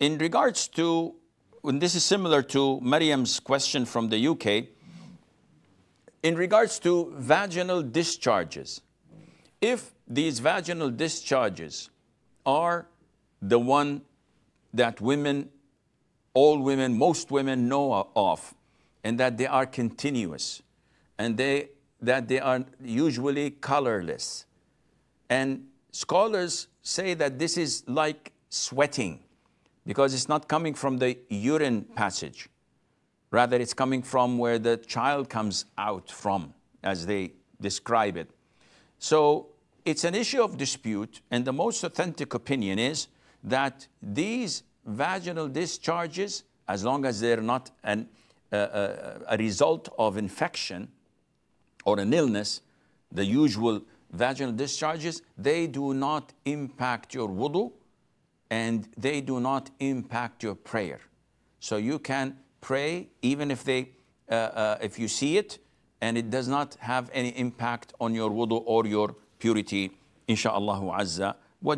in regards to, and this is similar to Mariam's question from the UK, in regards to vaginal discharges, if these vaginal discharges are the one that women, all women, most women know of, and that they are continuous, and they, that they are usually colorless. And scholars say that this is like sweating because it's not coming from the urine passage. Rather, it's coming from where the child comes out from, as they describe it. So it's an issue of dispute, and the most authentic opinion is that these vaginal discharges, as long as they're not an, uh, uh, a result of infection or an illness, the usual vaginal discharges, they do not impact your wudu and they do not impact your prayer. So you can pray even if they, uh, uh, if you see it, and it does not have any impact on your wudu or your purity, inshaAllah azza wa